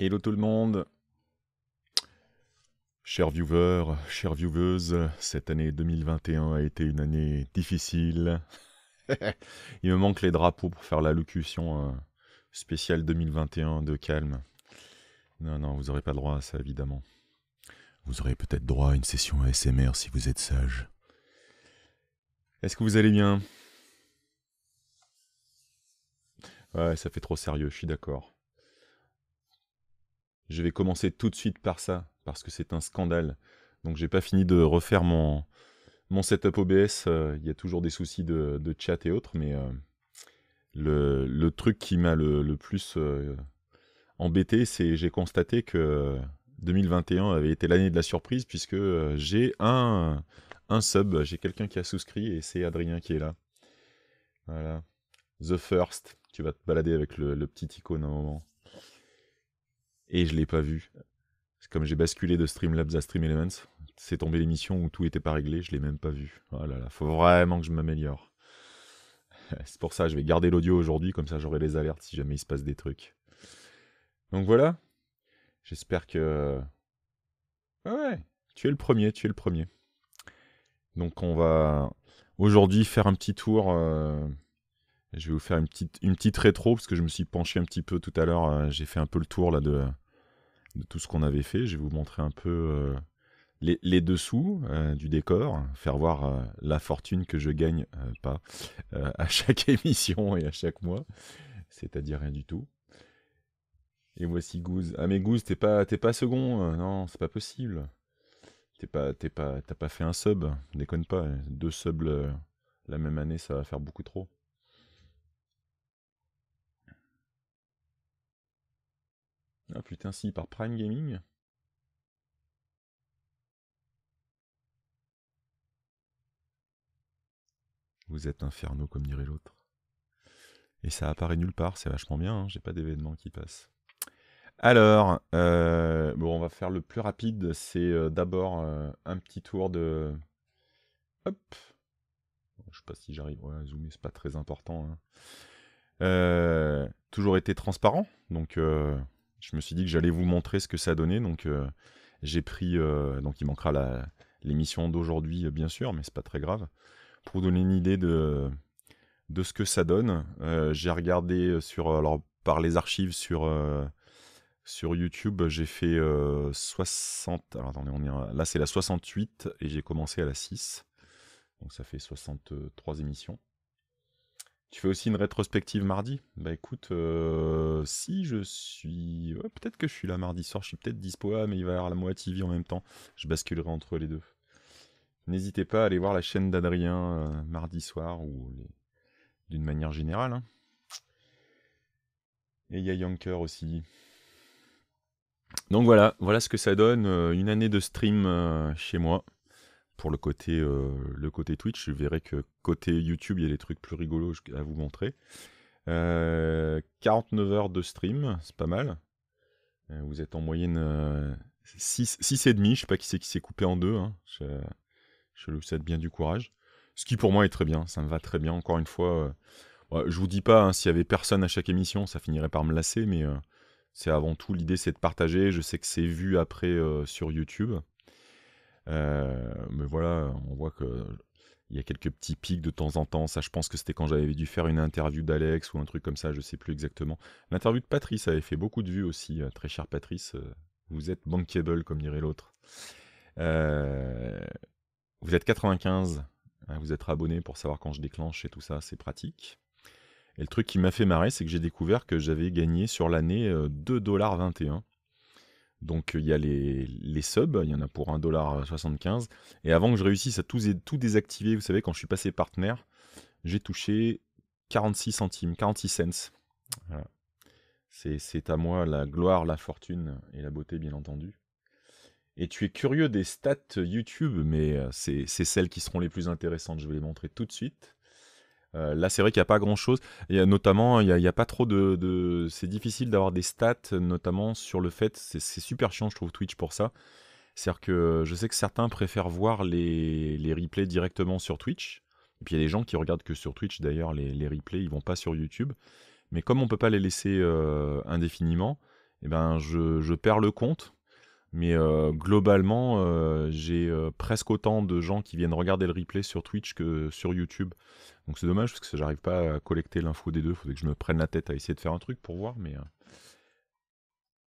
Hello tout le monde. Chers viewers, chères vieweuses, cette année 2021 a été une année difficile. Il me manque les drapeaux pour faire la locution euh, spéciale 2021 de calme. Non, non, vous n'aurez pas le droit à ça, évidemment. Vous aurez peut-être droit à une session ASMR si vous êtes sage. Est-ce que vous allez bien Ouais, ça fait trop sérieux, je suis d'accord. Je vais commencer tout de suite par ça, parce que c'est un scandale. Donc j'ai pas fini de refaire mon, mon setup OBS. Euh, il y a toujours des soucis de, de chat et autres, mais euh, le, truc qui m'a le, plus euh, embêté, c'est j'ai constaté que 2021 avait été l'année de la surprise, puisque j'ai un, un sub, j'ai quelqu'un qui a souscrit, et c'est Adrien qui est là. Voilà. The First, tu vas te balader avec le, petit icône à un moment et je l'ai pas vu. Comme j'ai basculé de Streamlabs à Stream Elements, c'est tombé l'émission où tout était pas réglé, je l'ai même pas vu. Oh là là, faut vraiment que je m'améliore. c'est pour ça, que je vais garder l'audio aujourd'hui, comme ça j'aurai les alertes si jamais il se passe des trucs. Donc voilà. J'espère que. Ouais, tu es le premier, tu es le premier. Donc on va aujourd'hui faire un petit tour. Euh, je vais vous faire une petite, une petite rétro, parce que je me suis penché un petit peu tout à l'heure. Euh, j'ai fait un peu le tour là de de tout ce qu'on avait fait. Je vais vous montrer un peu euh, les, dessous euh, du décor, faire voir euh, la fortune que je gagne pas à chaque émission et à chaque mois, c'est-à-dire rien du tout. Et voici Goose. Ah mais Goose, t'es pas, t'es pas second, non, c'est pas possible. T'es pas, t'es pas, t'as pas fait un sub, déconne pas. Deux subs la même année, ça va faire beaucoup trop. Ah putain, si, par Prime Gaming Vous êtes inferno comme dirait l'autre. Et ça apparaît nulle part, c'est vachement bien, hein, j'ai pas d'événement qui passe. Alors, euh, bon, on va faire le plus rapide, c'est euh, d'abord euh, un petit tour de... Hop Je sais pas si j'arrive, ouais, zoomer c'est pas très important. Hein. toujours été transparent, donc je me suis dit que j'allais vous montrer ce que ça donnait. Donc, euh, j'ai pris. Euh, donc, il manquera l'émission d'aujourd'hui, euh, bien sûr, mais c'est pas très grave. Pour vous donner une idée de, ce que ça donne, j'ai regardé sur. Alors, par les archives sur. sur YouTube, j'ai fait 60. Alors attendez, on est là c'est la 68 et j'ai commencé à la 6. Donc ça fait 63 émissions. Tu fais aussi une rétrospective mardi Bah écoute, euh, si je suis... peut-être que je suis là mardi soir, je suis peut-être dispo, ah, mais il va y avoir la moitié vie en même temps. Je basculerai entre les deux. N'hésitez pas à aller voir la chaîne d'Adrien euh, mardi soir ou d'une manière générale. Hein. Et il y a Yonker aussi. Donc voilà, voilà ce que ça donne, euh, une année de stream chez moi pour euh, le côté, Twitch, je verrai que côté YouTube, il y a des trucs plus rigolos à vous montrer. 49 euh, heures de stream, c'est pas mal. Euh, vous êtes en moyenne 6, 6 et demi, je sais pas qui c'est qui s'est coupé en deux. Hein. Je, je souhaite bien du courage. Ce qui pour moi est très bien, ça me va très bien. Encore une fois, Je je vous dis pas, hein, s'il y avait personne à chaque émission, ça finirait par me lasser, mais c'est avant tout l'idée, c'est de partager. Je sais que c'est vu après sur YouTube. Euh, mais voilà, on voit que il y a quelques petits pics de temps en temps. Ça, je pense que c'était quand j'avais dû faire une interview d'Alex ou un truc comme ça, je sais plus exactement. L'interview de Patrice avait fait beaucoup de vues aussi. Euh, très cher Patrice, euh. vous êtes bankable, comme dirait l'autre. vous êtes 95, hein, vous êtes abonné pour savoir quand je déclenche et tout ça, c'est pratique. Et le truc qui m'a fait marrer, c'est que j'ai découvert que j'avais gagné sur l'année 2,21$. Donc il y a les, subs, il y en a pour 1,75$. Et avant que je réussisse à tout, tout désactiver, vous savez, quand je suis passé partenaire, j'ai touché 46 centimes, 46 cents. C'est à moi la gloire, la fortune et la beauté, bien entendu. Et tu es curieux des stats YouTube, mais euh, c'est celles qui seront les plus intéressantes. Je vais les montrer tout de suite. Euh, là, c'est vrai qu'il n'y a pas grand-chose. Notamment, il n'y a, pas trop de... C'est difficile d'avoir des stats, notamment sur le fait... C'est super chiant, je trouve, Twitch pour ça. C'est-à-dire que je sais que certains préfèrent voir les, replays directement sur Twitch. Et puis il y a des gens qui regardent que sur Twitch, d'ailleurs, les... replays, ils vont pas sur YouTube. Mais comme on ne peut pas les laisser euh, indéfiniment, eh ben, je... je, perds le compte. Mais euh, globalement, euh, j'ai euh, presque autant de gens qui viennent regarder le replay sur Twitch que sur YouTube. Donc c'est dommage parce que j'arrive pas à collecter l'info des deux. Faudrait que je me prenne la tête à essayer de faire un truc pour voir. Mais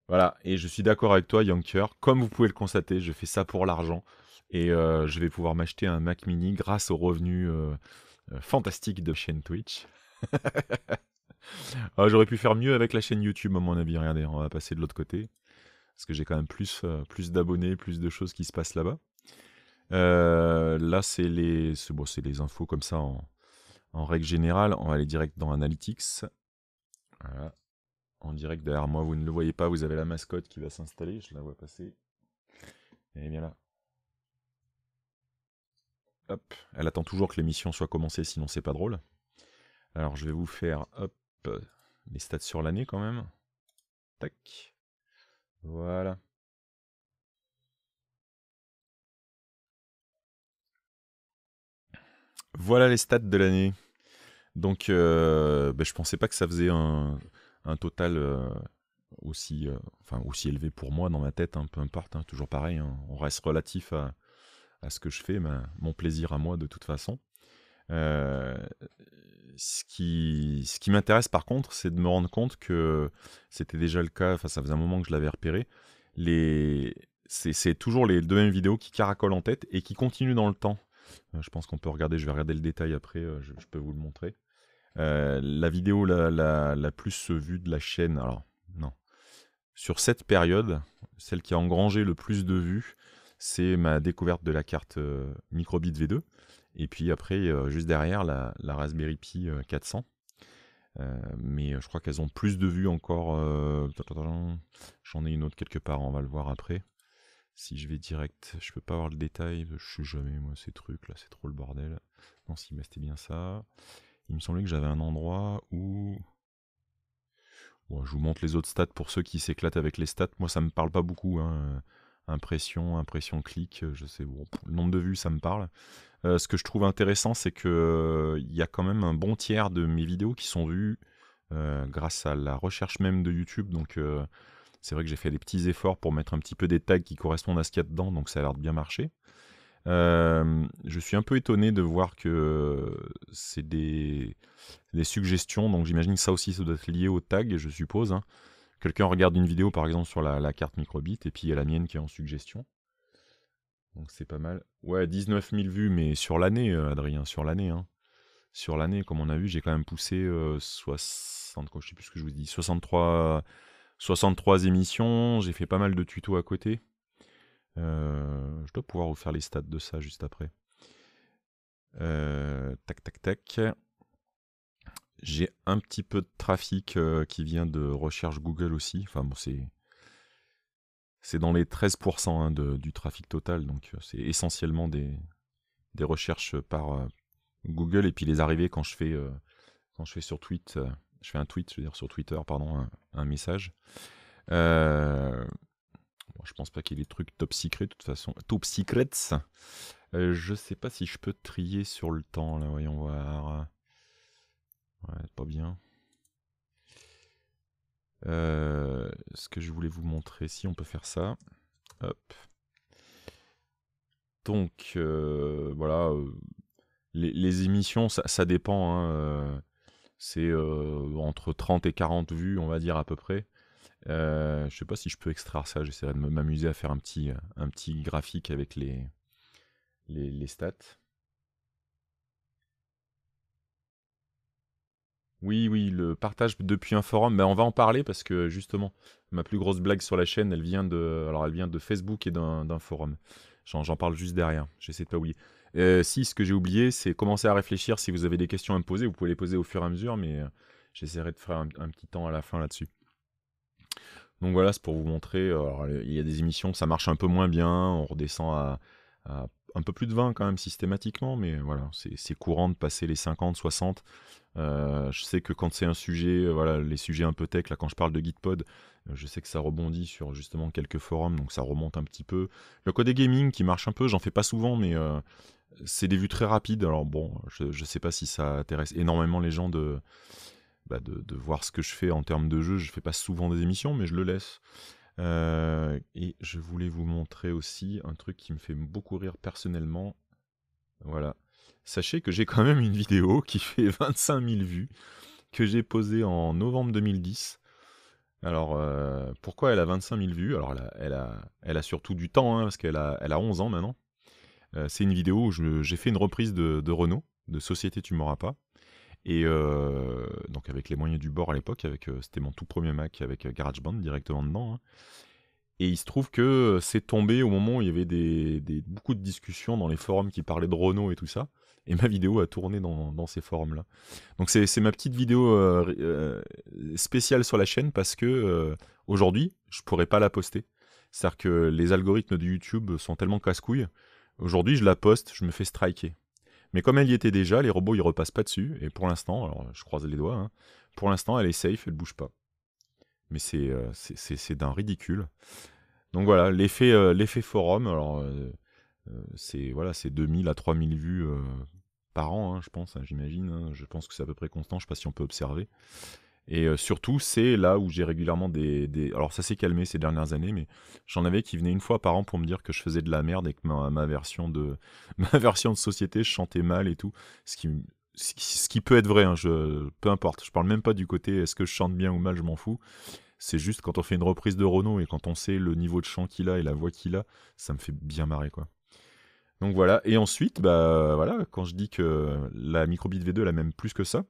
voilà. Et je suis d'accord avec toi, Yonker. Comme vous pouvez le constater, je fais ça pour l'argent et je vais pouvoir m'acheter un Mac Mini grâce aux revenus fantastiques de chaîne Twitch. Ah, j'aurais pu faire mieux avec la chaîne YouTube à mon avis. Regardez, on va passer de l'autre côté parce que j'ai quand même plus, euh, plus d'abonnés, plus de choses qui se passent là-bas. Euh, là, c'est les, les infos comme ça en, règle générale. On va aller direct dans Analytics. Voilà. En direct derrière moi, vous ne le voyez pas, vous avez la mascotte qui va s'installer. Je la vois passer. Elle bien là. Hop. Elle attend toujours que l'émission soit commencée, sinon c'est pas drôle. Alors je vais vous faire hop, les stats sur l'année quand même. Tac. Voilà. Voilà les stats de l'année. Donc, je euh, ne ben, je pensais pas que ça faisait un, total euh, aussi, euh, enfin, aussi élevé pour moi dans ma tête, Un hein, peu importe, hein, toujours pareil, hein. on reste relatif à, ce que je fais, mon plaisir à moi de toute façon ce qui, ce qui m'intéresse par contre, c'est de me rendre compte que c'était déjà le cas, enfin ça faisait un moment que je l'avais repéré, c'est toujours les deux mêmes vidéos qui caracolent en tête et qui continuent dans le temps. Euh, je pense qu'on peut regarder, je vais regarder le détail après, euh, je, peux vous le montrer. Euh, la vidéo la, plus vue de la chaîne, alors non, sur cette période, celle qui a engrangé le plus de vues, c'est ma découverte de la carte Microbit V2. Et puis après, euh, juste derrière, la, Raspberry Pi 400. Euh, euh, mais je crois qu'elles ont plus de vues encore. J'en ai une autre quelque part, on va le voir après. Si je vais direct, je peux pas avoir le détail, je suis jamais moi ces trucs là, c'est trop le bordel. Non, si, mais c'était bien ça. Il me semblait que j'avais un endroit où. je vous montre les autres stats pour ceux qui s'éclatent avec les stats. Moi, ça me parle pas beaucoup. Hein impression, impression clic, euh, je sais, bon, le nombre de vues, ça me parle. Euh, ce que je trouve intéressant, c'est qu'il euh, il y a quand même un bon tiers de mes vidéos qui sont vues grâce à la recherche même de YouTube. Donc, c'est vrai que j'ai fait des petits efforts pour mettre un petit peu des tags qui correspondent à ce qu'il y a dedans, donc ça a l'air de bien marcher. je suis un peu étonné de voir que c'est des, suggestions, donc j'imagine que ça aussi, ça doit être lié aux tags, je suppose. Hein quelqu'un regarde une vidéo par exemple sur la, carte microbit et puis il y a la mienne qui est en suggestion. Donc c'est pas mal. Ouais, 19 000 vues, mais sur l'année, euh, Adrien, sur l'année. Hein. Sur l'année, comme on a vu, j'ai quand même poussé euh, je vous dis, 63, émissions, j'ai fait pas mal de tutos à côté. Euh, je dois pouvoir vous faire les stats de ça juste après. tac, tac, tac. J'ai un petit peu de trafic euh, qui vient de recherche Google aussi. Enfin bon, c'est. C'est dans les 13% hein, de, du trafic total, donc euh, c'est essentiellement des, des recherches par euh, Google et puis les arrivées quand je fais, quand je fais sur Twitter, je fais un tweet, je veux dire sur Twitter, pardon, un, message. Je je pense pas qu'il y ait des trucs top secret de toute façon. Top secrets. je sais pas si je peux trier sur le temps là, voyons voir pas bien. Euh, ce que je voulais vous montrer, si on peut faire ça. Donc, euh, voilà. Euh, les, émissions, ça, dépend. Hein, c'est entre 30 et 40 vues, on va dire à peu près. je sais pas si je peux extraire ça, j'essaierai de m'amuser à faire un petit, un petit graphique avec les, les stats. Oui, oui, le partage depuis un forum, mais on va en parler parce que justement, ma plus grosse blague sur la chaîne, elle vient de, alors elle vient de Facebook et d'un forum. J'en parle juste derrière, j'essaie de pas oublier. Euh, si, ce que j'ai oublié, c'est commencer à réfléchir. Si vous avez des questions à me poser, vous pouvez les poser au fur et à mesure, mais euh, j'essaierai de faire un, petit temps à la fin là-dessus. Donc voilà, c'est pour vous montrer. Euh, il y a des émissions, ça marche un peu moins bien, on redescend à, à un peu plus de 20 quand même systématiquement, mais voilà, c'est courant de passer les 50, 60. Euh, je sais que quand c'est un sujet, euh, voilà, les sujets un peu tech, là, quand je parle de Gitpod, euh, je sais que ça rebondit sur justement quelques forums, donc ça remonte un petit peu. Le code gaming qui marche un peu, j'en fais pas souvent, mais c'est des vues très rapides. Alors bon, je, sais pas si ça intéresse énormément les gens de, bah de, voir ce que je fais en termes de jeu. Je fais pas souvent des émissions, mais je le laisse. et je voulais vous montrer aussi un truc qui me fait beaucoup rire personnellement. Voilà, sachez que j'ai quand même une vidéo qui fait 25 000 vues, que j'ai posée en novembre 2010. Alors, euh, pourquoi elle a 25 000 vues Alors, elle a, surtout du temps, hein, parce qu'elle a, 11 ans maintenant. Euh, c'est une vidéo où j'ai fait une reprise de, Renault, de Société Tu m'auras pas. Et euh, donc, avec les moyens du bord à l'époque, avec c'était mon tout premier Mac avec GarageBand directement dedans. Hein. Et il se trouve que c'est tombé au moment où il y avait beaucoup de discussions dans les forums qui parlaient de Renault et tout ça et ma vidéo a tourné dans, ces forums-là. Donc c'est ma petite vidéo euh, euh, spéciale sur la chaîne parce que euh, aujourd'hui, je pourrais pas la poster. C'est-à-dire que les algorithmes de YouTube sont tellement casse-couilles. Aujourd'hui, je la poste, je me fais striker. Mais comme elle y était déjà, les robots, ils repassent pas dessus. Et pour l'instant, alors je croise les doigts, hein, pour l'instant, elle est safe, elle ne bouge pas. Mais c'est d'un ridicule. Donc voilà, l'effet forum, c'est voilà, 2000 à 3000 vues par an, hein, je pense, hein, j'imagine. Hein. je pense que c'est à peu près constant, je ne sais pas si on peut observer. Et euh, surtout, c'est là où j'ai régulièrement des, Alors ça s'est calmé ces dernières années, mais j'en avais qui venaient une fois par an pour me dire que je faisais de la merde et que ma, version, de... ma version de société, je chantais mal et tout. Ce qui, ce qui, peut être vrai, je... peu importe. Je parle même pas du côté est-ce que je chante bien ou mal, je m'en fous. C'est juste quand on fait une reprise de Renault et quand on sait le niveau de chant qu'il a et la voix qu'il a, ça me fait bien marrer quoi. Donc voilà, et ensuite, bah, voilà, quand je dis que la microbit V2, elle a même plus que ça,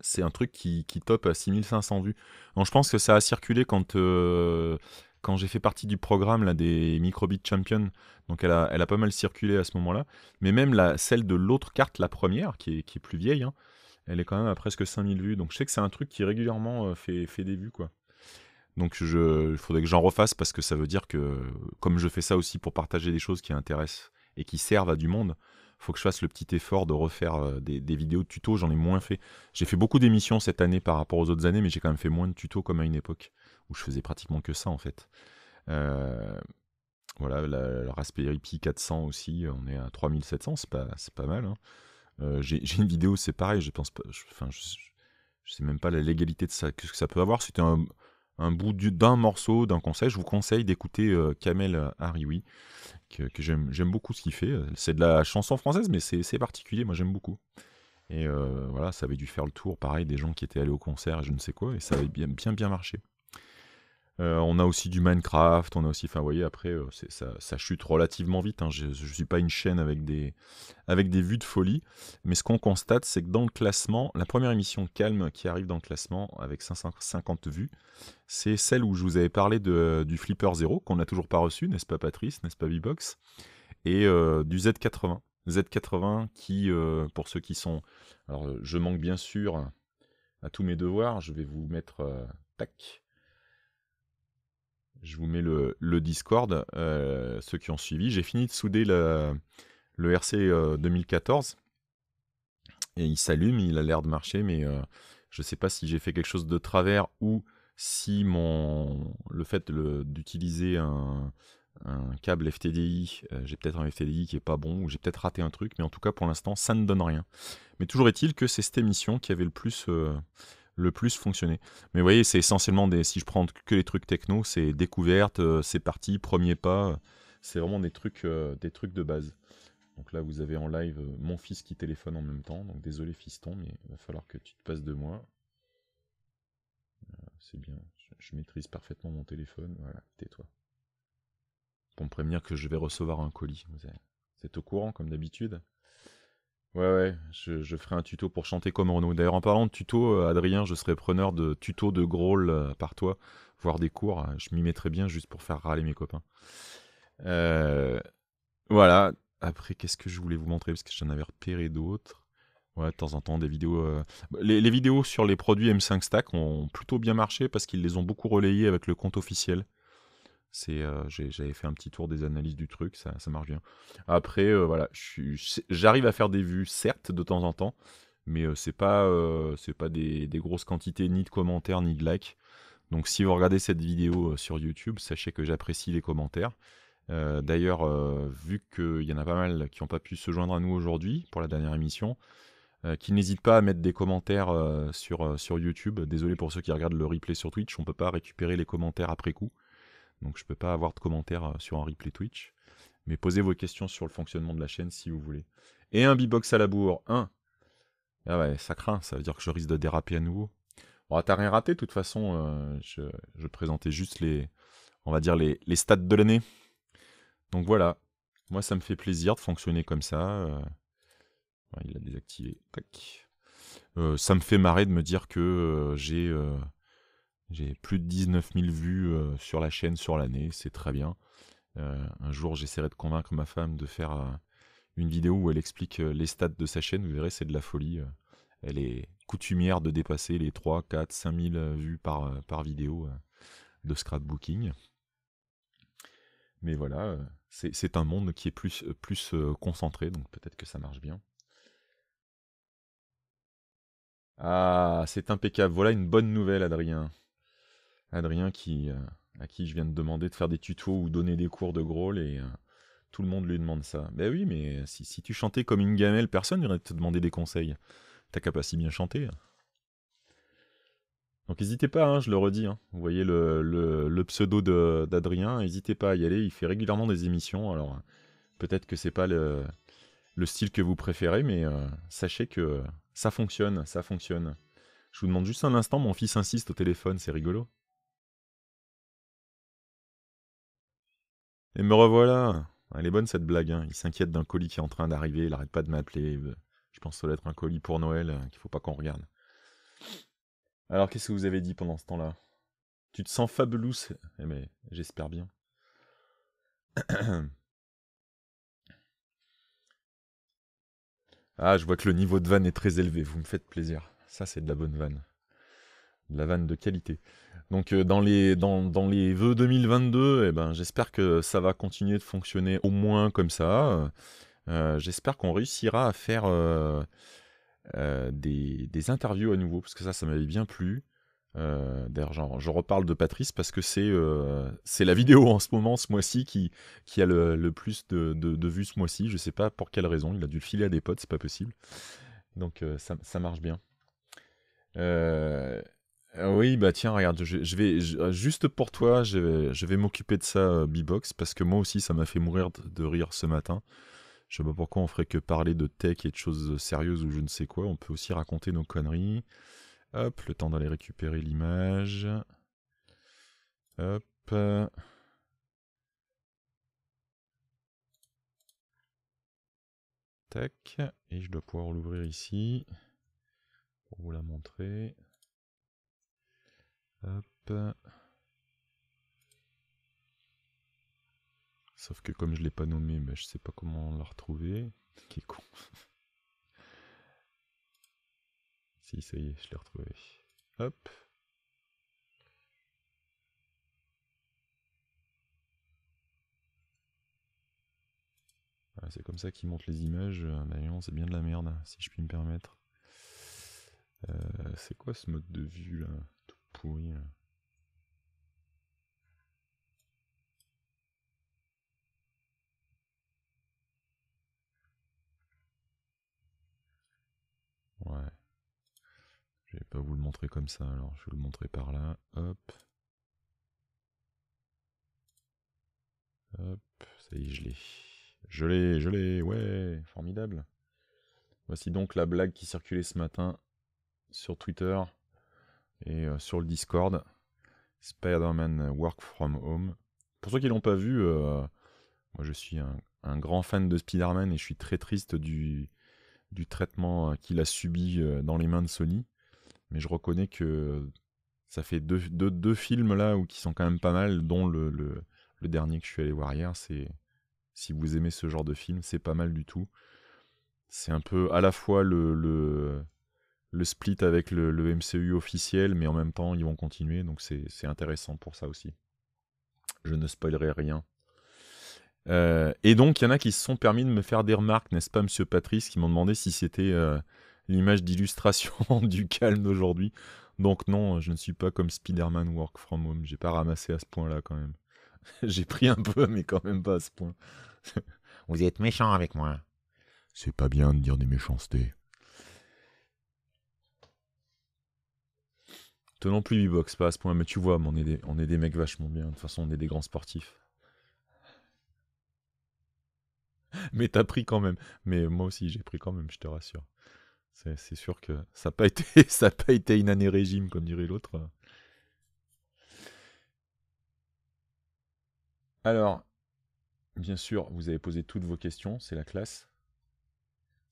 c'est un truc qui, qui top à 6500 vues. Donc je pense que ça a circulé quand, euh, quand j'ai fait partie du programme là, des Microbit Champions, donc elle a, elle a pas mal circulé à ce moment-là, mais même la, celle de l'autre carte, la première, qui est, qui est plus vieille, hein, elle est quand même à presque 5000 vues, donc je sais que c'est un truc qui régulièrement euh, fait, fait des vues, quoi. Donc il faudrait que j'en refasse parce que ça veut dire que comme je fais ça aussi pour partager des choses qui intéressent et qui servent à du monde, faut que je fasse le petit effort de refaire euh, des, vidéos de tutos, j'en ai moins fait. J'ai fait beaucoup d'émissions cette année par rapport aux autres années, mais j'ai quand même fait moins de tutos comme à une époque où je faisais pratiquement que ça en fait. Euh, voilà, la, Raspberry Pi 400 aussi, on est à 3700, c'est pas, mal. Hein. Euh, j'ai une vidéo, c'est pareil, je pense pas, enfin, je, sais même pas la légalité de ça, que, que ça peut avoir. C'était un, un bout d'un morceau, d'un conseil, Je vous conseille d'écouter euh, Kamel Harioui, que, j'aime beaucoup ce qu'il fait. Euh, c'est de la chanson française, mais c'est particulier, moi j'aime beaucoup. Et euh, voilà, ça avait dû faire le tour, pareil, des gens qui étaient allés au concert et je ne sais quoi, et ça avait bien bien, bien marché. Euh, on a aussi du Minecraft, on a aussi, enfin, vous voyez, après, euh, ça, chute relativement vite. Hein. Je ne suis pas une chaîne avec des, avec des vues de folie. Mais ce qu'on constate, c'est que dans le classement, la première émission calme qui arrive dans le classement avec 550 vues, c'est celle où je vous avais parlé du Flipper Zero, qu'on n'a toujours pas reçu, n'est-ce pas, Patrice, n'est-ce pas, Vibox Et euh, du Z80. Z80 qui, pour ceux qui sont. Alors, je manque bien sûr à tous mes devoirs, je vais vous mettre. tac je vous mets le, Discord, euh, ceux qui ont suivi. J'ai fini de souder le, RC 2014. Euh, Et il s'allume, il a l'air de marcher, mais euh, je ne sais pas si j'ai fait quelque chose de travers ou si mon le fait d'utiliser un, câble FTDI, j'ai peut-être un FTDI qui est pas bon, ou j'ai peut-être raté un truc, mais en tout cas pour l'instant ça ne donne rien. Mais toujours est-il que c'est cette émission qui avait le plus le plus fonctionner. Mais vous voyez, c'est essentiellement des. Si je prends que les trucs techno, c'est découverte, euh, c'est parti, premier pas. Euh, c'est vraiment des trucs, euh, des trucs de base. Donc là, vous avez en live mon fils qui téléphone en même temps. Donc désolé, fiston, mais il va falloir que tu te passes de moi. C'est bien, je, maîtrise parfaitement mon téléphone. Voilà, tais-toi. Pour me prévenir que je vais recevoir un colis. vous êtes au courant, comme d'habitude Ouais, ouais, je, ferai un tuto pour chanter comme Renaud. D'ailleurs, en parlant de tuto, euh, Adrien, je serais preneur de tuto de Growl euh, par toi, voire des cours. Euh, je m'y mettrais bien juste pour faire râler mes copains. voilà. Après, qu'est-ce que je voulais vous montrer Parce que j'en avais repéré d'autres. Ouais, de temps en temps, des vidéos. Les, les, vidéos sur les produits M5 Stack ont plutôt bien marché parce qu'ils les ont beaucoup relayés avec le compte officiel. Euh, j'avais fait un petit tour des analyses du truc, ça, marche bien. Après, euh, voilà, j'arrive à faire des vues, certes, de temps en temps, mais euh, c'est pas, c'est pas des, grosses quantités ni de commentaires ni de likes. Donc, si vous regardez cette vidéo sur YouTube, sachez que j'apprécie les commentaires. D'ailleurs, vu qu'il y en a pas mal qui n'ont pas pu se joindre à nous aujourd'hui pour la dernière émission, qui n'hésitent pas à mettre des commentaires sur, sur YouTube. Désolé pour ceux qui regardent le replay sur Twitch, on ne peut pas récupérer les commentaires après coup donc je peux pas avoir de commentaires euh, sur un replay Twitch. Mais posez vos questions sur le fonctionnement de la chaîne si vous voulez. Et un b à la bourre, un. ah ouais, ça craint, ça veut dire que je risque de déraper à nouveau. Bon, t'as rien raté, de toute façon, euh, je, présentais juste les, on va dire, les, stats de l'année. Donc voilà, moi ça me fait plaisir de fonctionner comme ça. Euh. il a désactivé, Tac. ça me fait marrer de me dire que j'ai j'ai plus de 19 000 vues euh, sur la chaîne sur l'année, c'est très bien. Euh, un jour, j'essaierai de convaincre ma femme de faire euh, une vidéo où elle explique les stats de sa chaîne. Vous verrez, c'est de la folie. elle est coutumière de dépasser les 3, 4, 5 000 vues par, par vidéo de scrapbooking. Mais voilà, c'est un monde qui est plus, plus concentré, donc peut-être que ça marche bien. Ah, c'est impeccable. Voilà une bonne nouvelle, Adrien. Adrien qui, euh, à qui je viens de demander de faire des tutos ou donner des cours de growl et euh, tout le monde lui demande ça. Ben oui, mais si, tu chantais comme une gamelle, personne viendrait te demander des conseils. T'as qu'à pas si bien chanter. Donc n'hésitez pas, hein, je le redis. Hein. Vous voyez le, pseudo d'Adrien, n'hésitez pas à y aller. Il fait régulièrement des émissions, alors peut-être que c'est pas le, style que vous préférez, mais euh, sachez que ça fonctionne, ça fonctionne. Je vous demande juste un instant, mon fils insiste au téléphone, c'est rigolo. Et me revoilà Elle est bonne cette blague, hein. il s'inquiète d'un colis qui est en train d'arriver, il arrête pas de m'appeler. Je pense que ça doit être un colis pour Noël euh, qu'il faut pas qu'on regarde. Alors qu'est-ce que vous avez dit pendant ce temps-là Tu te sens fabulous eh, Mais j'espère bien. ah, je vois que le niveau de vanne est très élevé, vous me faites plaisir. Ça, c'est de la bonne vanne. De la vanne de qualité. Donc euh, dans les dans, dans les vœux 2022, eh ben j'espère que ça va continuer de fonctionner au moins comme ça. Euh, j'espère qu'on réussira à faire euh, des, interviews à nouveau parce que ça ça m'avait bien plu. D'ailleurs, je reparle de Patrice parce que c'est la vidéo en ce moment, ce mois-ci, qui, qui a le, plus de, vues ce mois-ci. Je ne sais pas pour quelle raison. Il a dû le filer à des potes, c'est pas possible. Donc ça, ça marche bien. Euh, oui, bah tiens, regarde, je, vais euh, juste pour toi, je, vais, m'occuper de ça, euh, Bibox, parce que moi aussi, ça m'a fait mourir de, rire ce matin. Je sais pas pourquoi on ferait que parler de tech et de choses sérieuses ou je ne sais quoi. On peut aussi raconter nos conneries. Hop, le temps d'aller récupérer l'image. Hop. Tac. Et je dois pouvoir l'ouvrir ici pour vous la montrer. Hop. Sauf que comme je l'ai pas nommé, mais ben, je sais pas comment la retrouver. Qui est con. si, ça y est, je l'ai retrouvé. Hop. c'est comme ça qu'ils monte les images. Euh, ben, c'est bien de la merde, hein, si je puis me permettre. Euh, c'est quoi ce mode de vue là Ouais. Je vais pas vous le montrer comme ça, alors je vais vous le montrer par là. Hop. Hop, ça y est, je l'ai. Je l'ai, je l'ai, ouais, formidable. Voici donc la blague qui circulait ce matin sur Twitter et euh, sur le Discord, Spider-Man Work From Home. Pour ceux qui ne l'ont pas vu, euh, moi je suis un, grand fan de Spider-Man et je suis très triste du, du traitement euh, qu'il a subi dans les mains de Sony. Mais je reconnais que ça fait deux, films là où qui sont quand même pas mal, dont le, le, dernier que je suis allé voir hier. C'est si vous aimez ce genre de film, c'est pas mal du tout. C'est un peu à la fois le, le le split avec le, MCU officiel, mais en même temps, ils vont continuer, donc c'est intéressant pour ça aussi. Je ne spoilerai rien. Euh, et donc, il y en a qui se sont permis de me faire des remarques, n'est-ce pas, monsieur Patrice, qui m'ont demandé si c'était euh, l'image d'illustration du calme d'aujourd'hui. Donc, non, je ne suis pas comme Spider-Man Work From Home, j'ai pas ramassé à ce point-là quand même. j'ai pris un peu, mais quand même pas à ce point. Vous êtes méchant avec moi. C'est pas bien de dire des méchancetés. plus, B-Box, pas à ce point, mais tu vois, on, est des, on est des mecs vachement bien. De toute façon, on est des grands sportifs. Mais t'as pris quand même. Mais moi aussi, j'ai pris quand même, je te rassure. C'est sûr que ça n'a pas, été, ça pas été une année régime, comme dirait l'autre. Alors, bien sûr, vous avez posé toutes vos questions, c'est la classe.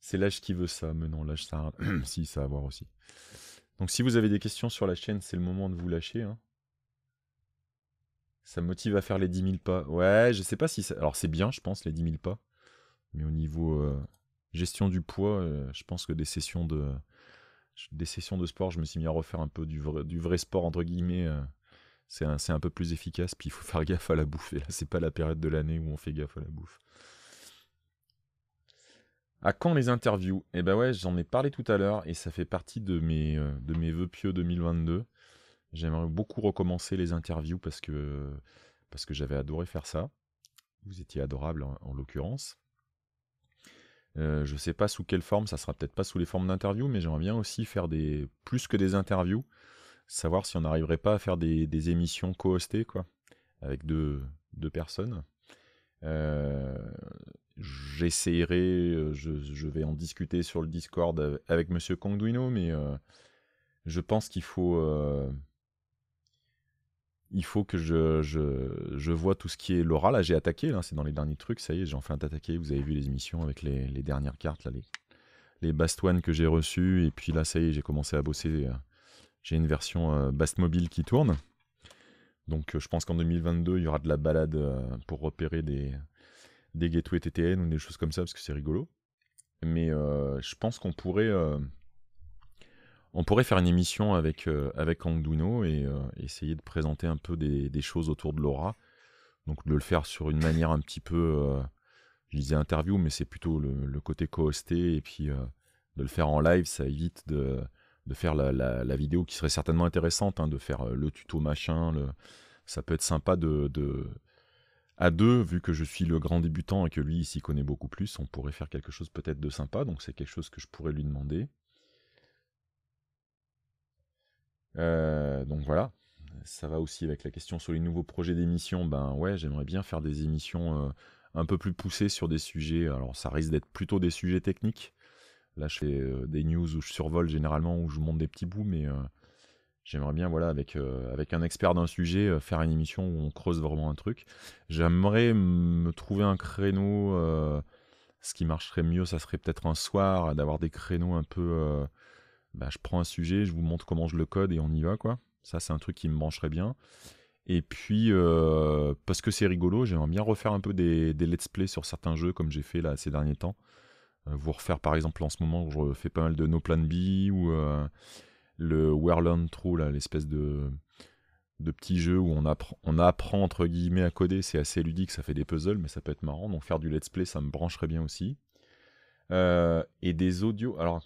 C'est l'âge qui veut ça, mais non, l'âge, ça, si, ça a voir aussi. Donc si vous avez des questions sur la chaîne, c'est le moment de vous lâcher. Hein. Ça motive à faire les 10 000 pas. Ouais, je sais pas si ça... Alors c'est bien, je pense, les 10 000 pas. Mais au niveau euh, gestion du poids, euh, je pense que des sessions de... Des sessions de sport, je me suis mis à refaire un peu du vrai, du vrai sport, entre guillemets. Euh. c'est un, peu plus efficace, puis il faut faire gaffe à la bouffe. Et là, c'est pas la période de l'année où on fait gaffe à la bouffe. À quand les interviews Eh ben ouais, j'en ai parlé tout à l'heure et ça fait partie de mes, euh, de mes vœux pieux 2022. J'aimerais beaucoup recommencer les interviews parce que, parce que j'avais adoré faire ça. Vous étiez adorable en, l'occurrence. Euh, je ne sais pas sous quelle forme, ça sera peut-être pas sous les formes d'interviews, mais j'aimerais bien aussi faire des plus que des interviews, savoir si on n'arriverait pas à faire des, émissions co-hostées, quoi, avec deux, deux personnes. Euh, J'essaierai, euh, je, vais en discuter sur le Discord avec Monsieur Kongduino, mais euh, je pense qu'il faut, euh, il faut que je, je, vois tout ce qui est Laura. Là, ah, j'ai attaqué, c'est dans les derniers trucs, ça y est, j'ai enfin attaqué. Vous avez vu les émissions avec les, dernières cartes, les, les que j'ai reçues, et puis là, ça y est, j'ai commencé à bosser. J'ai une version Bast Mobile qui tourne. Donc je pense qu'en 2022, il y aura de la balade pour repérer des, des gateways TTN ou des choses comme ça parce que c'est rigolo. Mais euh, je pense qu'on pourrait, euh, on pourrait faire une émission avec, euh, avec et euh, essayer de présenter un peu des, choses autour de Laura. Donc de le faire sur une manière un petit peu, je disais interview, mais c'est plutôt le, côté co-hosté et puis de le faire en live, ça évite de, faire la, vidéo qui serait certainement intéressante, hein, de faire le tuto machin. Le... Ça peut être sympa de à deux, vu que je suis le grand débutant et que lui, il s'y connaît beaucoup plus, on pourrait faire quelque chose peut-être de sympa, donc c'est quelque chose que je pourrais lui demander. Euh, donc voilà, ça va aussi avec la question sur les nouveaux projets d'émissions. Ben ouais, j'aimerais bien faire des émissions euh, un peu plus poussées sur des sujets. Alors ça risque d'être plutôt des sujets techniques. Là, je fais euh, des news où je survole généralement, où je monte des petits bouts, mais J'aimerais bien, voilà, avec, euh, avec un expert d'un sujet, euh, faire une émission où on creuse vraiment un truc. J'aimerais me trouver un créneau. Euh, ce qui marcherait mieux, ça serait peut-être un soir, d'avoir des créneaux un peu. Bah, je prends un sujet, je vous montre comment je le code et on y va, quoi. Ça, c'est un truc qui me brancherait bien. Et puis, parce que c'est rigolo, j'aimerais bien refaire un peu des, let's play sur certains jeux, comme j'ai fait là ces derniers temps. vous refaire, par exemple, en ce moment, où je fais pas mal de No Plan B ou le Whirlwind True, l'espèce de, de petit jeu où on, on apprend entre guillemets à coder, c'est assez ludique, ça fait des puzzles, mais ça peut être marrant. Donc faire du let's play, ça me brancherait bien aussi. Euh, et des audios, alors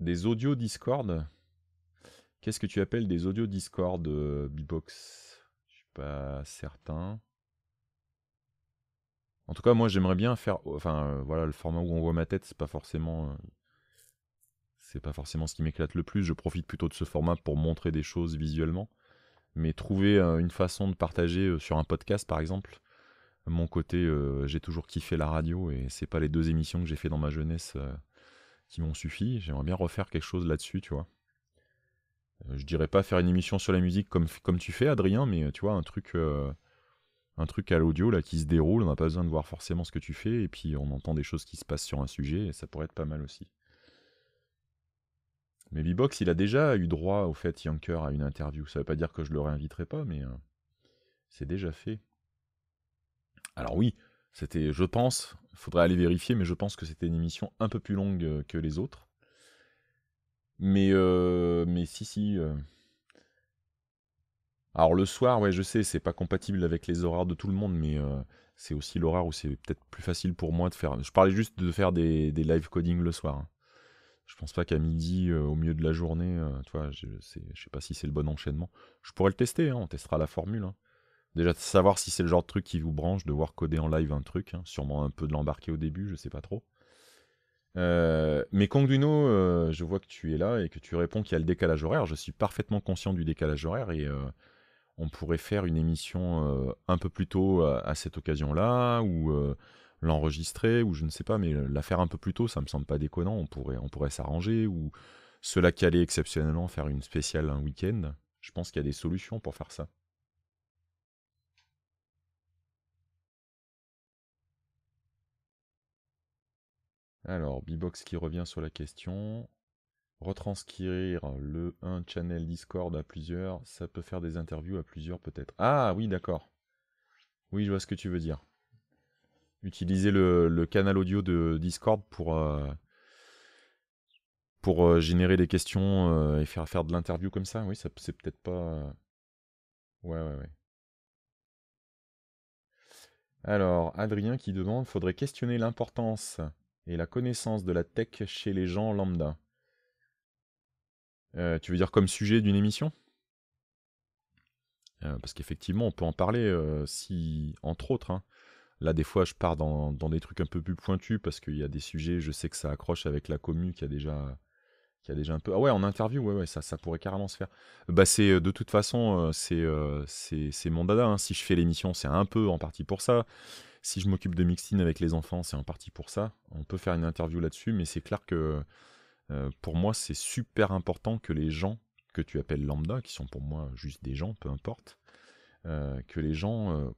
des audios Discord. Qu'est-ce que tu appelles des audios Discord, euh, Je Je suis pas certain. En tout cas, moi j'aimerais bien faire, enfin euh, voilà, le format où on voit ma tête, c'est pas forcément euh, c'est pas forcément ce qui m'éclate le plus. Je profite plutôt de ce format pour montrer des choses visuellement. Mais trouver euh, une façon de partager euh, sur un podcast, par exemple, mon côté, euh, j'ai toujours kiffé la radio et c'est pas les deux émissions que j'ai fait dans ma jeunesse qui m'ont suffi. J'aimerais bien refaire quelque chose là-dessus, tu vois. je dirais pas faire une émission sur la musique comme, comme tu fais, Adrien, mais tu vois, un truc. un truc à l'audio là qui se déroule, on n'a pas besoin de voir forcément ce que tu fais, et puis on entend des choses qui se passent sur un sujet, et ça pourrait être pas mal aussi. Mais Bebox, il a déjà eu droit, au fait, Yanker, à une interview. Ça ne veut pas dire que je le réinviterai pas, mais euh, c'est déjà fait. Alors oui, c'était, je pense, il faudrait aller vérifier, mais je pense que c'était une émission un peu plus longue euh, que les autres. Mais, euh, mais si, si. Alors le soir, ouais, je sais, c'est pas compatible avec les horaires de tout le monde, mais c'est aussi l'horaire où c'est peut-être plus facile pour moi de faire. Je parlais juste de faire des, des live coding le soir. Hein. Je pense pas qu'à midi, euh, au milieu de la journée, euh, je, ne sais pas si c'est le bon enchaînement. Je pourrais le tester, hein, on testera la formule. Hein. Déjà, savoir si c'est le genre de truc qui vous branche, de voir coder en live un truc, hein. sûrement un peu de l'embarquer au début, je sais pas trop. Euh, mais duno je vois que tu es là et que tu réponds qu'il y a le décalage horaire. Je suis parfaitement conscient du décalage horaire et on pourrait faire une émission un peu plus tôt à, à cette occasion-là ou l'enregistrer ou je ne sais pas, mais la faire un peu plus tôt, ça me semble pas déconnant. On pourrait, on pourrait s'arranger ou cela la caler exceptionnellement, faire une spéciale un week-end. Je pense qu'il y a des solutions pour faire ça. Alors, Bbox qui revient sur la question. Retranscrire le 1 channel Discord à plusieurs, ça peut faire des interviews à plusieurs peut-être. Ah oui, d'accord. Oui, je vois ce que tu veux dire utiliser le, canal audio de Discord pour, euh, pour euh, générer des questions euh, et faire, faire de l'interview comme ça. Oui, ça, c'est peut-être pas. Ouais, ouais, ouais. Alors, Adrien qui demande faudrait questionner l'importance et la connaissance de la tech chez les gens lambda. tu veux dire comme sujet d'une émission Parce qu'effectivement, on peut en parler si, entre autres, hein, Là, des fois, je pars dans, des trucs un peu plus pointus parce qu'il y a des sujets, je sais que ça accroche avec la commu qui a déjà, qui a déjà un peu. Ah ouais, en interview, ouais, ouais ça, ça pourrait carrément se faire. Bah, c'est euh, de toute façon, euh, euh, c'est, c'est, mon dada. Hein. Si je fais l'émission, c'est un peu en partie pour ça. Si je m'occupe de mixing avec les enfants, c'est en partie pour ça. On peut faire une interview là-dessus, mais c'est clair que pour moi, c'est super important que les gens que tu appelles lambda, qui sont pour moi juste des gens, peu importe, que les gens,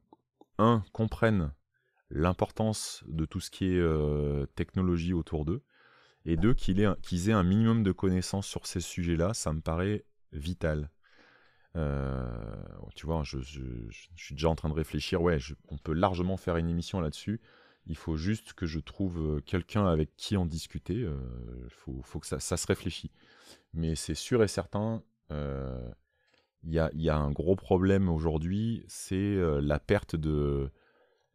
un, comprennent l'importance de tout ce qui est euh, technologie autour d'eux, et deux, qu'ils aient, un minimum de connaissances sur ces sujets-là, ça me paraît vital. Euh, tu vois, je, suis déjà en train de réfléchir, ouais, on peut largement faire une émission là-dessus. Il faut juste que je trouve euh, quelqu'un avec qui en discuter. Il faut, que ça, se réfléchit. Mais c'est sûr et certain, il y y, a, un gros problème aujourd'hui, c'est la perte de,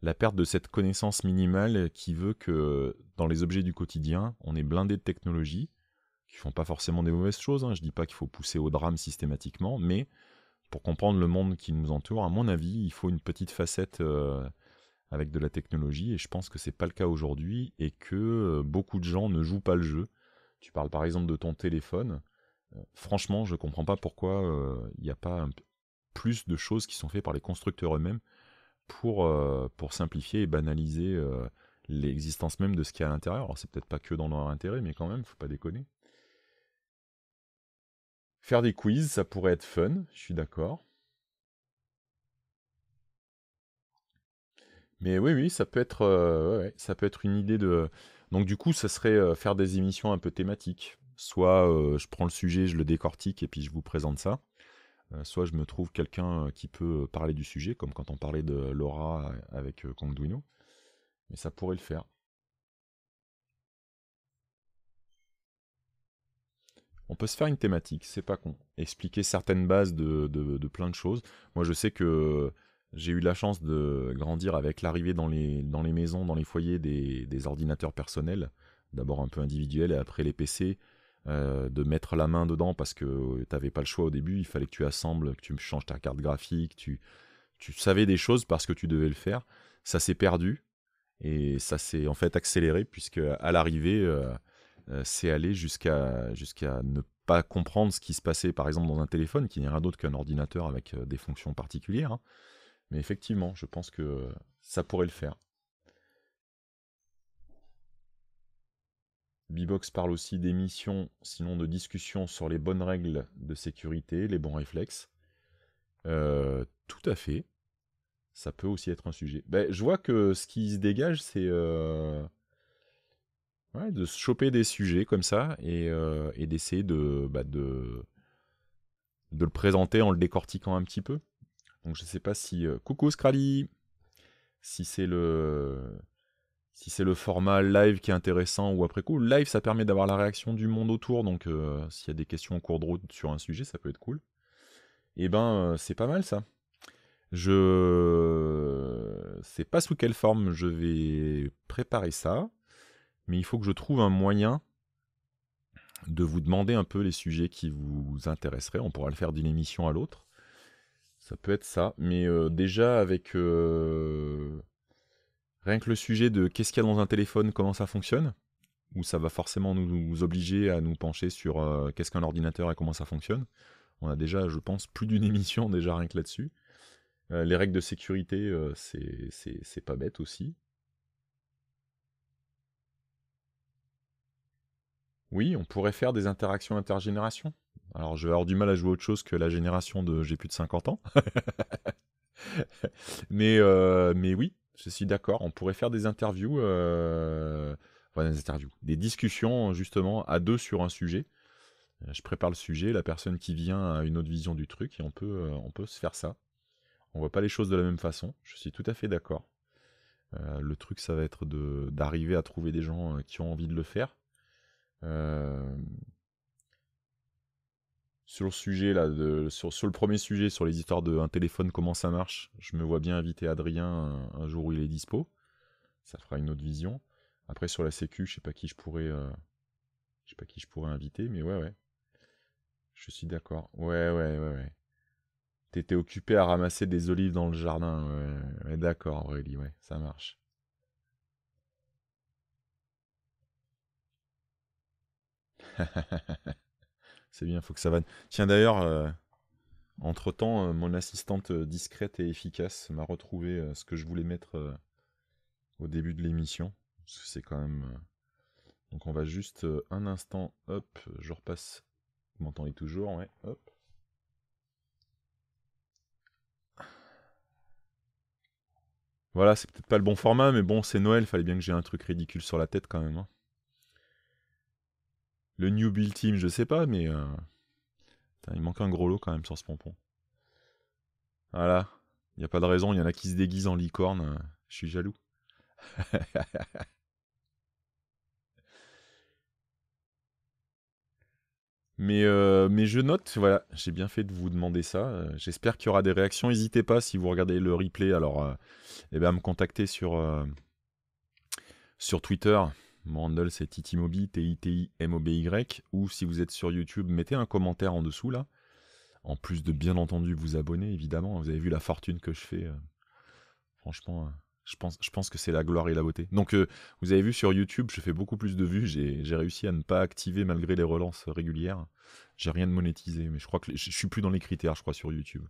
la perte de cette connaissance minimale qui veut que dans les objets du quotidien, on est blindé de technologies, qui font pas forcément des mauvaises choses, je hein. je dis pas qu'il faut pousser au drame systématiquement, mais pour comprendre le monde qui nous entoure, à mon avis, il faut une petite facette euh, avec de la technologie, et je pense que c'est pas le cas aujourd'hui, et que euh, beaucoup de gens ne jouent pas le jeu. Tu parles par exemple de ton téléphone, euh, franchement, je comprends pas pourquoi il n'y a pas plus de choses qui sont faites par les constructeurs eux-mêmes euh, pour, simplifier et banaliser euh, l'existence même de ce qu'il y a à l'intérieur. Alors c'est peut-être pas que dans leur intérêt, mais quand même, faut pas déconner. Faire des quiz, ça pourrait être fun, je suis d'accord. Mais oui, oui, ça peut être, euh, ça peut être une idée de. Donc du coup, ça serait faire des émissions un peu thématiques. Soit je prends le sujet, je le décortique et puis je vous présente ça. Euh, soit je me trouve quelqu'un euh, qui peut euh, parler du sujet, comme quand on parlait de Laura avec Kongduino. mais ça pourrait le faire. On peut se faire une thématique, c'est pas con. Expliquer certaines bases de, plein de choses. Moi, je sais que j'ai eu la chance de grandir avec l'arrivée dans les, maisons, dans les foyers des ordinateurs personnels, d'abord un peu individuels et après les PC, euh, de mettre la main dedans parce que tu euh, t'avais pas le choix au début, il fallait que tu assembles, que tu changes ta carte graphique, tu, tu savais des choses parce que tu devais le faire. Ça s'est perdu et ça s'est en fait accéléré puisque à l'arrivée, euh, c'est allé jusqu'à ne pas comprendre ce qui se passait par exemple dans un téléphone qui n'est rien d'autre qu'un ordinateur avec des fonctions particulières. Hein. Mais effectivement, je pense que ça pourrait le faire. B-Box parle aussi d'émissions, sinon de discussions sur les bonnes règles de sécurité, les bons réflexes. Euh, tout à fait. Ça peut aussi être un sujet. Ben, je vois que ce qui se dégage, c'est euh, de se choper des sujets comme ça et, euh, d'essayer bah, de, de, le présenter en le décortiquant un petit peu. Donc je ne sais pas si... Coucou Scrally Si c'est le si c'est le format live qui est intéressant ou après coup. Live, ça permet d'avoir la réaction du monde autour, donc euh, s'il y a des questions en cours de route sur un sujet, ça peut être cool. eh ben, euh, c'est pas mal ça. Je sais pas sous quelle forme je vais préparer ça, mais il faut que je trouve un moyen de vous demander un peu les sujets qui vous intéresseraient. On pourra le faire d'une émission à l'autre. Ça peut être ça, mais euh, déjà avec Rien que le sujet de qu'est-ce qu'il y a dans un téléphone, comment ça fonctionne, où ça va forcément nous, obliger à nous pencher sur euh, qu'est-ce qu'un ordinateur et comment ça fonctionne. On a déjà, je pense, plus d'une émission déjà rien que là-dessus. Euh, les règles de sécurité, euh, c'est pas bête aussi. Oui, on pourrait faire des interactions intergénération. Alors je vais avoir du mal à jouer autre chose que la génération de j'ai plus de 50 ans. mais, mais oui, je suis d'accord, on pourrait faire des interviews, euh, des interviews, des discussions justement à deux sur un sujet. Euh, je prépare le sujet, la personne qui vient a une autre vision du truc et on peut, euh, on peut se faire ça. On voit pas les choses de la même façon, je suis tout à fait d'accord. le truc, ça va être d'arriver à trouver des gens qui ont envie de le faire sur le sujet là, de, sur, le premier sujet, sur les histoires d'un téléphone, comment ça marche, je me vois bien inviter Adrien un, jour où il est dispo. Ça fera une autre vision. Après sur la sécu, je sais pas qui je pourrais, euh, je sais pas qui je pourrais inviter, mais ouais ouais. Je suis d'accord. Ouais ouais ouais ouais. T'étais occupé à ramasser des olives dans le jardin. Ouais, d'accord Aurélie, ouais, ça marche. C'est bien, faut que ça vanne. Tiens, d'ailleurs, euh, entre-temps, euh, mon assistante euh, discrète et efficace m'a retrouvé ce que je voulais mettre au début de l'émission. c'est quand même. Donc, on va juste un instant, hop, je repasse. Vous m'entendez toujours, ouais, hop. Voilà, c'est peut-être pas le bon format, mais bon, c'est Noël, fallait bien que j'ai un truc ridicule sur la tête quand même. Hein. Le New Build Team, je sais pas, mais. Euh, il manque un gros lot quand même sur ce pompon. Voilà. Il n'y a pas de raison, il y en a qui se déguisent en licorne. Euh, je suis jaloux. mais, euh, mais je note, voilà, j'ai bien fait de vous demander ça. J'espère qu'il y aura des réactions. N'hésitez pas si vous regardez le replay, alors eh ben, à me contacter sur, sur Twitter. Mon handle c'est titimobi, T-I-T-I-M-O-B-Y. Ou si vous êtes sur YouTube, mettez un commentaire en dessous là. En plus de bien entendu vous abonner, évidemment. Hein. Vous avez vu la fortune que je fais. Euh. franchement, euh, je, pense, je pense que c'est la gloire et la beauté. Donc euh, vous avez vu sur YouTube, je fais beaucoup plus de vues. J'ai réussi à ne pas activer malgré les relances régulières. J'ai rien de monétisé, mais je crois que je suis plus dans les critères, je crois, sur YouTube.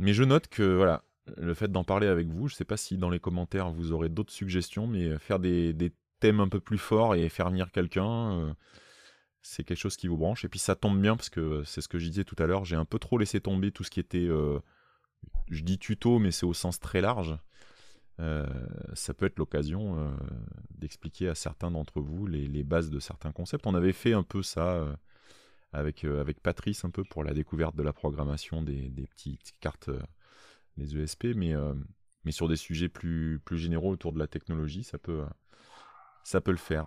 Mais je note que voilà, le fait d'en parler avec vous. Je ne sais pas si dans les commentaires vous aurez d'autres suggestions, mais euh, faire des, thèmes un peu plus forts et faire venir quelqu'un, euh, c'est quelque chose qui vous branche. Et puis ça tombe bien parce que euh, c'est ce que je disais tout à l'heure, j'ai un peu trop laissé tomber tout ce qui était, je dis tuto, mais c'est au sens très large. ça peut être l'occasion d'expliquer à certains d'entre vous les, bases de certains concepts. On avait fait un peu ça avec, avec Patrice un peu pour la découverte de la programmation des, des petites cartes les ESP, mais, euh, mais sur des sujets plus, plus généraux autour de la technologie, ça peut, ça peut le faire.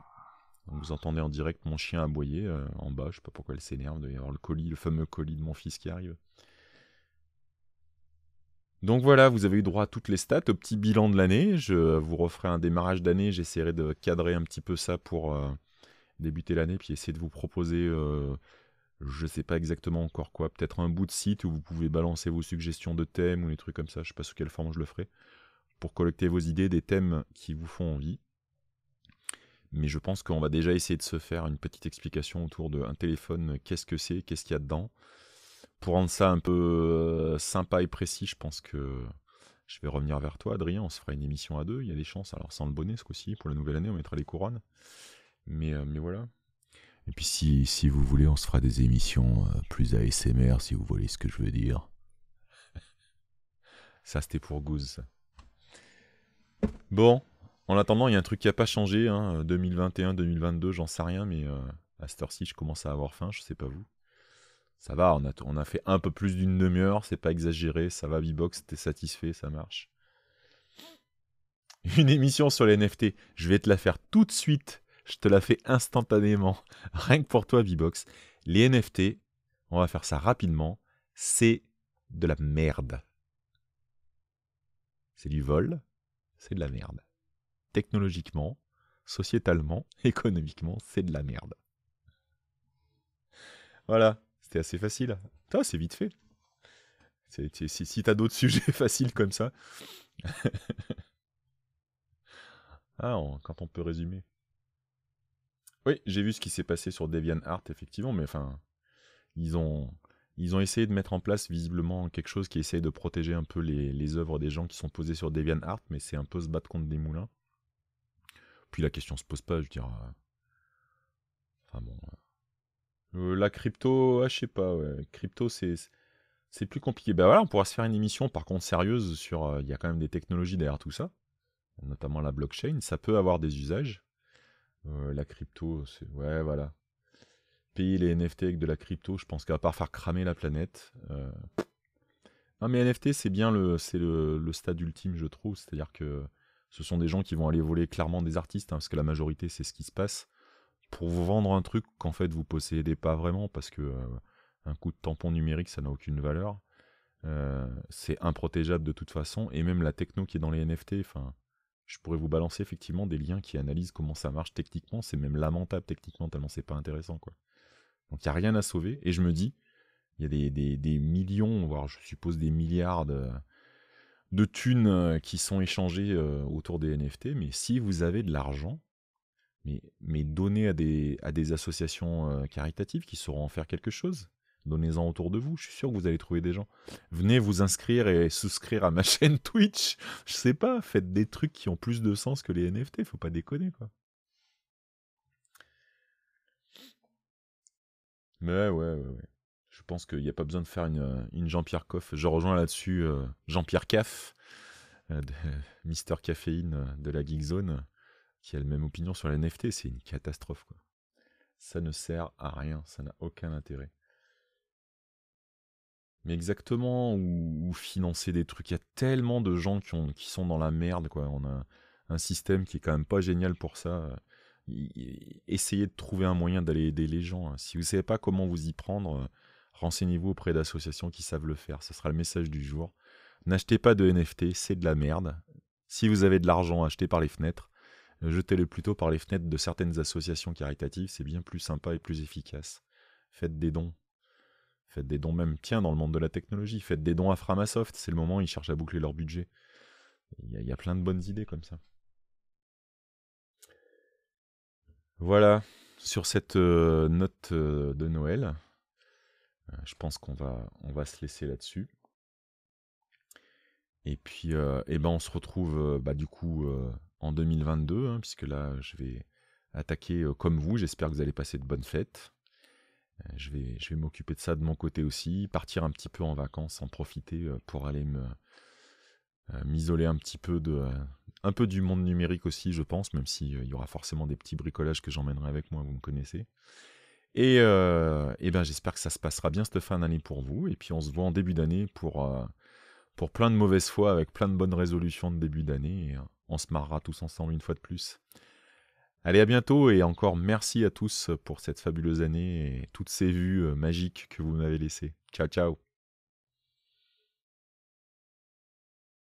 vous entendez en direct mon chien aboyer euh, en bas, je sais pas pourquoi elle s'énerve, il y le colis, le fameux colis de mon fils qui arrive. Donc voilà, vous avez eu droit à toutes les stats, au petit bilan de l'année. Je vous referai un démarrage d'année, j'essaierai de cadrer un petit peu ça pour euh, débuter l'année, puis essayer de vous proposer je sais pas exactement encore quoi, peut-être un bout de site où vous pouvez balancer vos suggestions de thèmes ou des trucs comme ça, je sais pas sous quelle forme je le ferai, pour collecter vos idées des thèmes qui vous font envie. Mais je pense qu'on va déjà essayer de se faire une petite explication autour d'un téléphone, qu'est-ce que c'est, qu'est-ce qu'il y a dedans. Pour rendre ça un peu euh, sympa et précis, je pense que je vais revenir vers toi, Adrien, on se fera une émission à deux, il y a des chances, alors sans le bonnet ce coup-ci, pour la nouvelle année on mettra les couronnes. Mais, euh, mais voilà, et puis si, vous voulez, on se fera des émissions euh, plus ASMR, si vous voulez ce que je veux dire. ça, c'était pour Goose. Bon, en attendant, il y a un truc qui n'a pas changé. 2021, hein, 2022, euh, j'en sais rien, mais euh, à cette heure-ci, je commence à avoir faim, je ne sais pas vous. Ça va, on a, on a fait un peu plus d'une demi-heure, c'est pas exagéré, ça va, Vbox, box t'es satisfait, ça marche. Une émission sur les NFT, je vais te la faire tout de suite je te la fais instantanément, rien que pour toi, V-Box. Les NFT, on va faire ça rapidement, c'est de la merde. C'est du vol, c'est de la merde. Technologiquement, sociétalement, économiquement, c'est de la merde. Voilà, c'était assez facile. Toi, c'est vite fait. si, tu as d'autres sujets faciles comme ça. ah, quand on peut résumer. Oui, j'ai vu ce qui s'est passé sur DeviantArt, effectivement, mais enfin, ils ont, ils ont essayé de mettre en place visiblement quelque chose qui essaye de protéger un peu les, les œuvres des gens qui sont posés sur DeviantArt, mais c'est un peu se battre contre des moulins. Puis la question se pose pas, je veux dire. Enfin bon. Euh, la crypto, ah, je sais pas, crypto c'est. C'est plus compliqué. Ben voilà, on pourra se faire une émission par contre sérieuse sur. Euh, il y a quand même des technologies derrière tout ça, notamment la blockchain. Ça peut avoir des usages. Euh, la crypto, c'est... Ouais, voilà. Payer les NFT avec de la crypto, je pense qu'à part faire cramer la planète... Euh, non, mais NFT, c'est bien le, le, stade ultime, je trouve. C'est-à-dire que ce sont des gens qui vont aller voler clairement des artistes, hein, parce que la majorité, c'est ce qui se passe, pour vous vendre un truc qu'en fait, vous possédez pas vraiment, parce que euh, un coup de tampon numérique, ça n'a aucune valeur. c'est improtégeable de toute façon, et même la techno qui est dans les NFT, enfin, je pourrais vous balancer effectivement des liens qui analysent comment ça marche techniquement. C'est même lamentable techniquement, tellement c'est pas intéressant. quoi. Donc il n'y a rien à sauver. Et je me dis, il y a des, millions, voire je suppose des milliards de, thunes euh, qui sont échangées euh, autour des NFT. Mais si vous avez de l'argent, mais, mais donnez à des, à des associations euh, caritatives qui sauront en faire quelque chose. Donnez-en autour de vous, je suis sûr que vous allez trouver des gens. Venez vous inscrire et souscrire à ma chaîne Twitch. Je sais pas, faites des trucs qui ont plus de sens que les NFT, faut pas déconner quoi. Mais ouais, ouais, ouais. Je pense qu'il n'y a pas besoin de faire une, euh, Jean-Pierre Coff. Je rejoins là-dessus euh, Jean-Pierre Caff, euh, Mister Caféine de la Geek Zone, qui a la même opinion sur les NFT. C'est une catastrophe. Quoi. Ça ne sert à rien, ça n'a aucun intérêt mais exactement, ou, financer des trucs. Il y a tellement de gens qui, sont dans la merde, quoi. On a un système qui est quand même pas génial pour ça. Euh, essayez de trouver un moyen d'aller aider les gens. Hein. Si vous ne savez pas comment vous y prendre, euh, renseignez-vous auprès d'associations qui savent le faire. Ce sera le message du jour. N'achetez pas de NFT, c'est de la merde. Si vous avez de l'argent, achetez par les fenêtres. Euh, jetez-le plutôt par les fenêtres de certaines associations caritatives, c'est bien plus sympa et plus efficace. Faites des dons, Faites des dons même, tiens, dans le monde de la technologie, faites des dons à Framasoft, c'est le moment, ils cherchent à boucler leur budget. Il y, a, plein de bonnes idées comme ça. Voilà, sur cette euh, note euh, de Noël, euh, je pense qu'on va, on va se laisser là-dessus. Et puis, eh ben, on se retrouve bah, du coup en 2022, hein, puisque là, je vais attaquer comme vous. J'espère que vous allez passer de bonnes fêtes. Euh, je vais, m'occuper de ça de mon côté aussi, partir un petit peu en vacances, en profiter euh, pour aller me euh, m'isoler un petit peu de un peu du monde numérique aussi, je pense, même s'il y aura forcément des petits bricolages que j'emmènerai avec moi, vous me connaissez. Et, ben, j'espère que ça se passera bien cette fin d'année pour vous. Et puis on se voit en début d'année pour, pour plein de mauvaises fois, avec plein de bonnes résolutions de début d'année. On se marrera tous ensemble une fois de plus. Allez, à bientôt et encore merci à tous pour cette fabuleuse année et toutes ces vues euh, magiques que vous m'avez laissées. Ciao, ciao